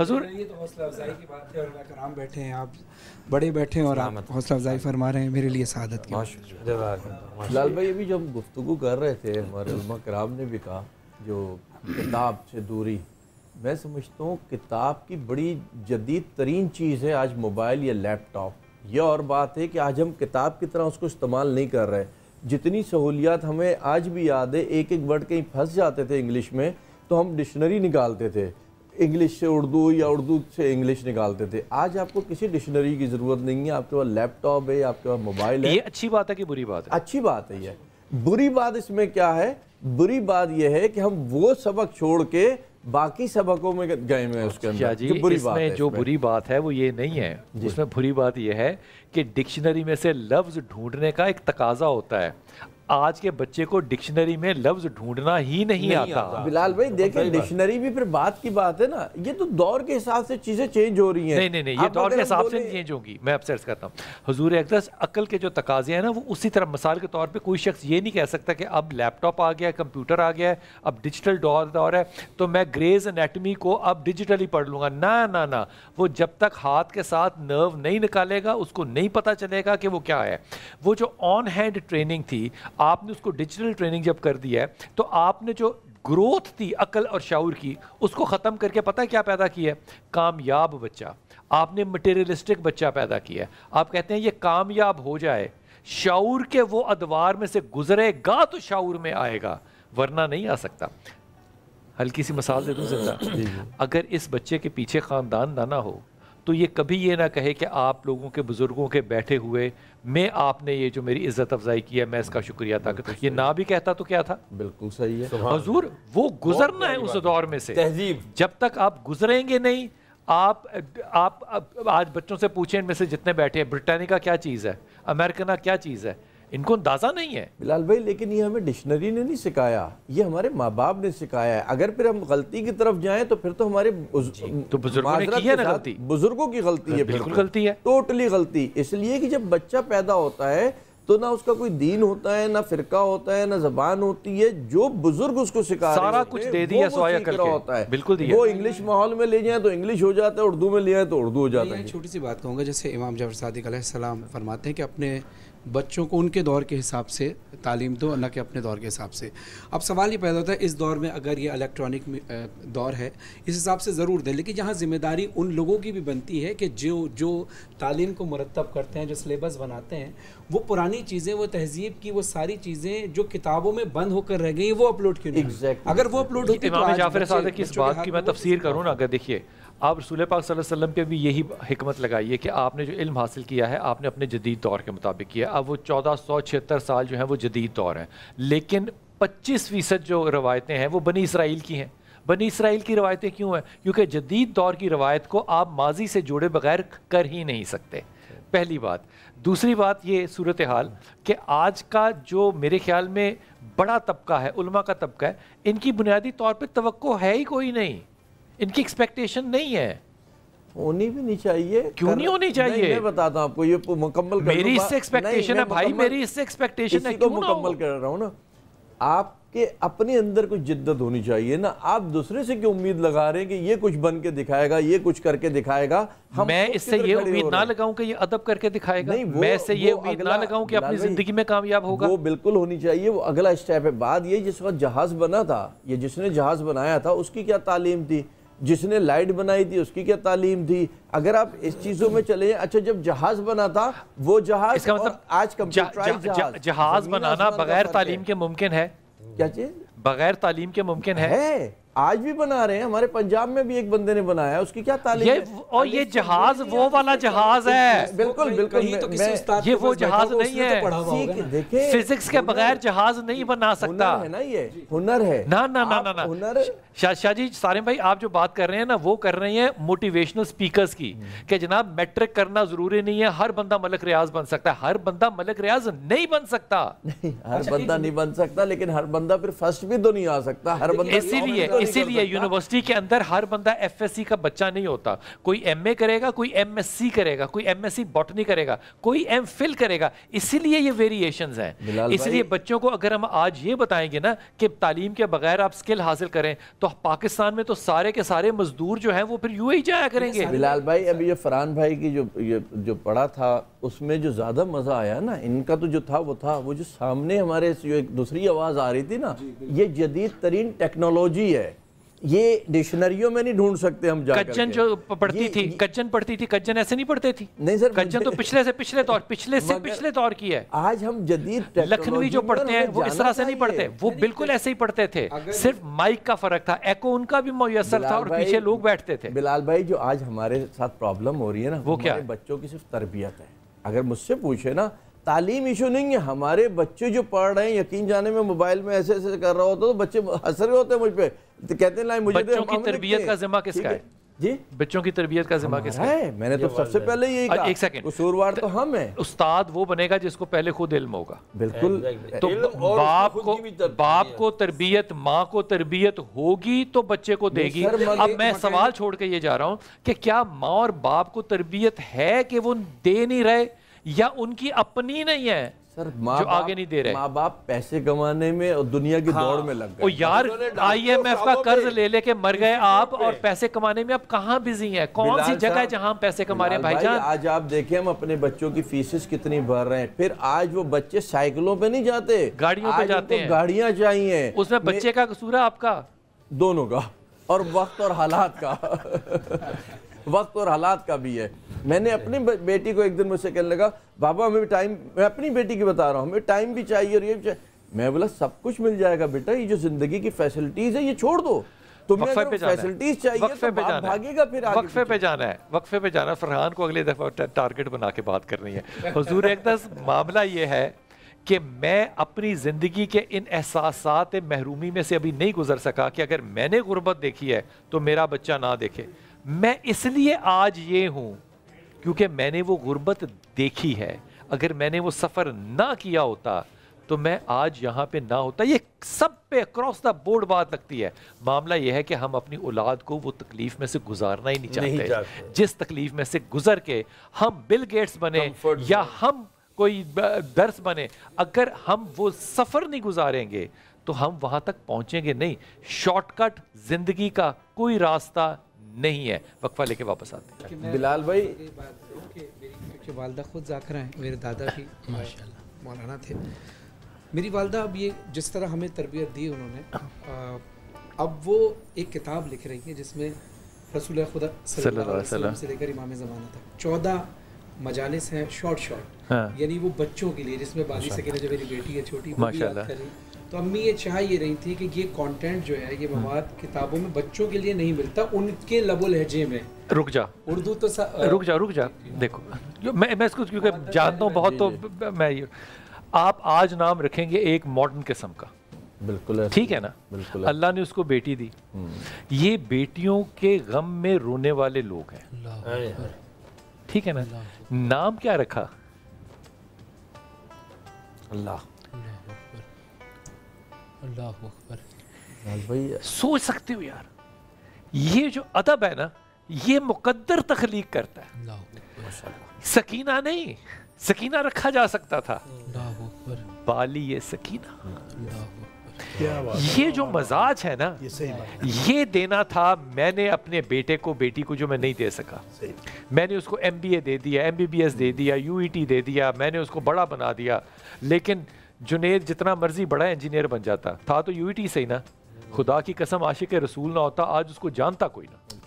हजूर ये तो हौसला अफजाई की बात है और कराम बैठे हैं आप बड़े बैठे हैं और आप हौसला अफजाई फरमा रहे हैं मेरे लिए शादत की लाल भाई अभी हम गुफ्तु कर रहे थे हमारे कराम ने भी कहा जो किताब से दूरी मैं समझता हूँ किताब की बड़ी जदीद तरीन चीज़ है आज मोबाइल या लैपटॉप यह और बात है कि आज हम किताब की तरह उसको इस्तेमाल नहीं कर रहे जितनी सहूलियात हमें आज भी याद है एक एक वर्ड कहीं फंस जाते थे इंग्लिश में तो हम डिक्शनरी निकालते थे इंग्लिश से उर्दू या उर्दू से इंग्लिश निकालते थे आज आपको किसी डिक्शनरी की ज़रूरत नहीं है आपके पास लैपटॉप है आपके पास मोबाइल है ये अच्छी बात है कि बुरी बात है अच्छी बात है ये बुरी बात इसमें क्या है बुरी बात यह है कि हम वो सबक छोड़ के बाकी सबकों में गए हुए उसके अंदर अच्छा जी, जो बुरी बात है जो बुरी बात है वो ये नहीं है जिसमें बुरी बात यह है कि डिक्शनरी में से लफ्ज़ ढूंढने का एक तकाजा होता है आज के बच्चे को डिक्शनरी में लफ्ज ढूंढना ही नहीं, नहीं आता।, आता बिलाल भाई देखिए डिक्शनरी भी फिर बात की बात है ना ये तो दौर के हिसाब से चीजें चेंज हो रही हैं नहीं नहीं नहीं ये दौर के हिसाब से चेंज होगी मैं अब करता हूँ हजूर अकदस अकल के जो तकाजे हैं ना वो उसी तरह मिसाल के तौर पर कोई शख्स ये नहीं कह सकता कि अब लैपटॉप आ गया कंप्यूटर आ गया है अब डिजिटल दौर दौर है तो मैं ग्रेज अनेटमी को अब डिजिटली पढ़ लूंगा ना ना ना वो जब तक हाथ के साथ नर्व नहीं निकालेगा उसको नहीं पता चलेगा कि वो क्या है वो जो ऑन हैंड ट्रेनिंग थी आपने उसको डिजिटल ट्रेनिंग जब कर दी है तो आपने जो ग्रोथ थी अकल और शाऊर की उसको ख़त्म करके पता क्या पैदा किया है कामयाब बच्चा आपने मटेरियलिस्टिक बच्चा पैदा किया है आप कहते हैं ये कामयाब हो जाए शाऊर के वो अदवार में से गुजरेगा तो शाऊर में आएगा वरना नहीं आ सकता हल्की सी मसाल दे दूँ जिंदा अगर इस बच्चे के पीछे ख़ानदान ना हो तो ये कभी ये ना कहे कि आप लोगों के बुज़ुर्गों के बैठे हुए में आपने ये जो मेरी इज़्ज़त अफजाई की है मैं इसका शुक्रिया अदा कर ये ना भी कहता तो क्या था बिल्कुल सही है हजूर वो गुजरना है उस दौर में से तहजीब जब तक आप गुजरेंगे नहीं आप आप आज बच्चों से पूछें इनमें से जितने बैठे हैं ब्रिटानिका क्या चीज़ है अमेरिकना क्या चीज़ है इनको अंदाजा नहीं है बिलाल भाई लेकिन ये हमें डिक्शनरी ने नहीं सिखाया ये हमारे माँ बाप ने सिखाया है अगर फिर हम गलती की तरफ जाएं तो फिर तो हमारे तो बुजुर्गों ने की है ना गलती बुजुर्गों की गलती है बिल्कुल गलती है टोटली गलती इसलिए कि जब बच्चा पैदा होता है तो ना उसका कोई दीन होता है ना फिरका होता है ना जबान होती है जो बुजुर्ग उसको सिखा सारा कुछ दे दिया सोया करके होता है बिल्कुल दिया वो इंग्लिश माहौल में ले जाए तो इंग्लिश हो जाता है उर्दू में ले जाए तो उर्दू हो जाता है छोटी सी बात कहूँगा जैसे इमाम जवर सदी सलाम फरमाते हैं कि अपने बच्चों को उनके दौर के हिसाब से तालीम दो ना कि अपने दौर के हिसाब से अब सवाल ये पैदा होता है इस दौर में अगर ये इलेक्ट्रॉनिक दौर है इस हिसाब से ज़रूर दें लेकिन यहाँ ज़िम्मेदारी उन लोगों की भी बनती है कि जो जो तालीम को मरतब करते हैं जो सिलेबस बनाते हैं वो पुरानी चीज़ें वो तहजीब की वो सारी चीज़ें जो किताबों में बंद होकर रह गई वो अपलोड क्यों नहीं exactly. अगर वो अपलोड होती है तो इमाम करूँ ना अगर देखिए आप रसूल पाक वसल्लम के भी यही हमत लगाई है कि आपने जो इल्म हासिल किया है आपने अपने जदीद दौर के मुताबिक किया अब वो चौदह सौ छिहत्तर साल जो हैं वो जदीद दौर हैं लेकिन पच्चीस फ़ीसद जो रवायतें हैं वो बनी इसराइल की हैं बनी इसराइल की रवायतें क्यों हैं क्योंकि जदीद दौर की रवायत को आप माजी से जोड़े बगैर कर ही नहीं सकते पहली बात दूसरी बात ये सूरत हाल कि आज का जो मेरे ख्याल में बड़ा तबका है उलमा का तबका है इनकी बुनियादी तौर पर तो है ही कोई नहीं इनकी एक्सपेक्टेशन नहीं है होनी भी नहीं चाहिए क्यों नहीं होनी चाहिए मैं बताता हूँ आपको ये मुकम्मल मेरी इससे एक्सपेक्टेशन है भाई मेरी इससे एक्सपेक्टेशन है क्यों मुकम्मल कर रहा हूँ ना आपके अपने अंदर कुछ जिद्दत होनी चाहिए ना आप दूसरे से क्यों उम्मीद लगा रहे हैं कि ये कुछ बन के दिखाएगा ये कुछ करके दिखाएगा हम मैं इससे ये उम्मीद ना लगाऊं कि ये अदब करके दिखाएगा नहीं, वो, मैं इससे ये उम्मीद ना लगाऊं कि अपनी जिंदगी में कामयाब होगा वो बिल्कुल होनी चाहिए वो अगला स्टेप है बाद ये जिस वक्त जहाज बना था ये जिसने जहाज बनाया था उसकी क्या तालीम थी जिसने लाइट बनाई थी उसकी क्या तालीम थी अगर आप इस चीजों में चले अच्छा जब जहाज बना था वो जहाज इसका मतलब आज कंप्यूटराइज जहाज, जहाज, जहाज बनाना बगैर तालीम के मुमकिन है क्या चीज बगैर तालीम के मुमकिन है, है। आज भी बना रहे हैं हमारे पंजाब में भी एक बंदे ने बनाया उसकी क्या तालीम ये और ये जहाज वो वाला जहाज है बिल्कुल बिल्कुल तो ये वो जहाज नहीं तो है देखे फिजिक्स के बगैर जहाज नहीं बना सकता है ना ये हुनर है ना ना ना ना हुनर शाह जी सारे भाई आप जो बात कर रहे हैं ना वो कर रहे हैं मोटिवेशनल स्पीकर्स की कि जनाब मैट्रिक करना जरूरी नहीं है हर बंदा मलक रियाज बन सकता है हर बंदा मलक रियाज नहीं बन सकता हर अच्छा, बंदा नहीं बन सकता लेकिन हर बंदा फिर फर्स्ट भी तो नहीं आ सकता हर बंदा इसीलिए तो इसीलिए यूनिवर्सिटी के अंदर हर बंदा एफ का बच्चा नहीं होता कोई एम करेगा कोई एम करेगा कोई एम बॉटनी करेगा कोई एम फिल करेगा इसीलिए ये वेरिएशन है इसलिए बच्चों को अगर हम आज ये बताएंगे ना कि तालीम के बगैर आप स्किल हासिल करें तो पाकिस्तान में तो सारे के सारे मजदूर जो हैं वो फिर यू जाया करेंगे बिलाल भाई अभी ये फरहान भाई की जो ये जो पढ़ा था उसमें जो ज़्यादा मज़ा आया ना इनका तो जो था वो था वो जो सामने हमारे जो एक दूसरी आवाज़ आ रही थी ना ये जदीद तरीन टेक्नोलॉजी है ये डिक्शनरियों में नहीं ढूंढ सकते हम कच्चन जो पढ़ती थी कच्चन पढ़ती थी कच्चन ऐसे नहीं पढ़ते थी नहीं सर कच्चन तो पिछले से पिछले दौर पिछले से पिछले दौर की है आज हम जदीद लखनवी जो पढ़ते हैं वो इस तरह से नहीं पढ़ते वो बिल्कुल ऐसे ही पढ़ते थे सिर्फ माइक का फर्क था एको उनका भी मुयसर था और पीछे लोग बैठते थे बिलाल भाई जो आज हमारे साथ प्रॉब्लम हो रही है ना वो क्या बच्चों की सिर्फ तरबियत है अगर मुझसे पूछे ना तालीम इशू नहीं है हमारे बच्चे जो पढ़ रहे हैं यकीन जाने में मोबाइल में ऐसे ऐसे कर रहा होता तो बच्चे असर रहे होते हैं मुझ पर तो कहते हैं मुझे बच्चों की तरबियत का जिम्मा किसका है जी बच्चों की तरबियत का जिम्मा हाँ, किसका है मैंने तो सबसे पहले यही कहा एक सेकंड कसूरवार तो, तो हम है उस्ताद वो बनेगा जिसको पहले खुद इल्म होगा बिल्कुल तो बाप को बाप को तरबियत माँ को तरबियत होगी तो बच्चे को देगी अब मैं सवाल छोड़ के ये जा रहा हूँ कि क्या माँ और बाप को तरबियत है कि वो दे नहीं रहे या उनकी अपनी नहीं है सर माँ जो आगे नहीं दे रहे माँ बाप पैसे कमाने में और दुनिया की हाँ, दौड़ में लग गए यार आईएमएफ का कर्ज ले लेके मर गए आप और पैसे कमाने में आप कहाँ बिजी हैं कौन सी जगह है जहाँ पैसे कमा रहे हैं भाईजान आज आप देखें हम अपने बच्चों की फीसेस कितनी भर रहे हैं फिर आज वो बच्चे साइकिलों पे नहीं जाते गाड़ियों पे जाते हैं गाड़ियाँ चाहिए उसमें बच्चे का कसूर है आपका दोनों का और वक्त और हालात का वक्त और हालात का भी है मैंने अपनी बेटी को एक दिन मुझसे कहने लगा बाबा हमें टाइम मैं अपनी बेटी की बता रहा हूँ हमें टाइम भी चाहिए और ये भी चाहिए मैं बोला सब कुछ मिल जाएगा बेटा ये जो जिंदगी की फैसिलिटीज है ये छोड़ दो फैसिलिटीज तो वक्फे पे जाना फरहान को अगले दफ़ा टारगेट बना के बात करनी है हजूर मामला ये है कि मैं अपनी ज़िंदगी के इन एहसास महरूमी में से अभी नहीं गुजर सका कि अगर मैंने गुर्बत देखी है तो मेरा बच्चा ना देखे मैं इसलिए आज ये हूँ क्योंकि मैंने वो गुर्बत देखी है अगर मैंने वो सफ़र ना किया होता तो मैं आज यहाँ पे ना होता ये सब पे अक्रॉस द बोर्ड बात लगती है मामला यह है कि हम अपनी औलाद को वो तकलीफ में से गुजारना ही नहीं चाहते, नहीं चाहते। जिस तकलीफ में से गुजर के हम बिल गेट्स बने या हम कोई दर्स बने अगर हम वो सफ़र नहीं गुजारेंगे तो हम वहाँ तक पहुँचेंगे नहीं शॉर्टकट ज़िंदगी का कोई रास्ता नहीं है वक्फा लेके वापस आते हैं बिलाल भाई वालदा खुद जाकर हैं मेरे दादा भी माशाल्लाह मौलाना थे मेरी वालदा अब ये जिस तरह हमें तरबियत दी उन्होंने अब वो एक किताब लिख रही है जिसमें रसूल खुदा से लेकर इमाम ज़माना था चौदह मजालस हैं शॉर्ट शॉर्ट हाँ। यानी वो बच्चों के लिए जिसमें बागी सकीना जो मेरी बेटी है छोटी माशाल्लाह तो अम्मी ये चाह ये रही थी कि ये कंटेंट जो है ये मवाद किताबों में बच्चों के लिए नहीं मिलता उनके लबो लहजे में रुक जा उर्दू तो सा, रुक जा रुक जा देखो मैं मैं इसको क्योंकि जानता हूँ बहुत तो मैं ये आप आज नाम रखेंगे एक मॉडर्न किस्म का बिल्कुल ठीक है ना बिल्कुल अल्लाह ने उसको बेटी दी हम्म। ये बेटियों के गम में रोने वाले लोग हैं ठीक है ना नाम क्या रखा अल्लाह अल्लाह अकबर सोच सकते हो यार ये जो अदब है ना ये मुकद्दर तखलीक करता है सकीना नहीं सकीना रखा जा सकता था बाली ये सकीना ये जो मजाज है ना ये, ये देना था मैंने अपने बेटे को बेटी को जो मैं नहीं दे सका मैंने उसको एम बी ए दे दिया एम बी बी एस दे दिया यू ई टी दे दिया मैंने उसको बड़ा बना दिया लेकिन जुनेद जितना मर्जी बड़ा इंजीनियर बन जाता था तो यूईटी e से ही ना खुदा की कसम आशिक रसूल ना होता आज उसको जानता कोई ना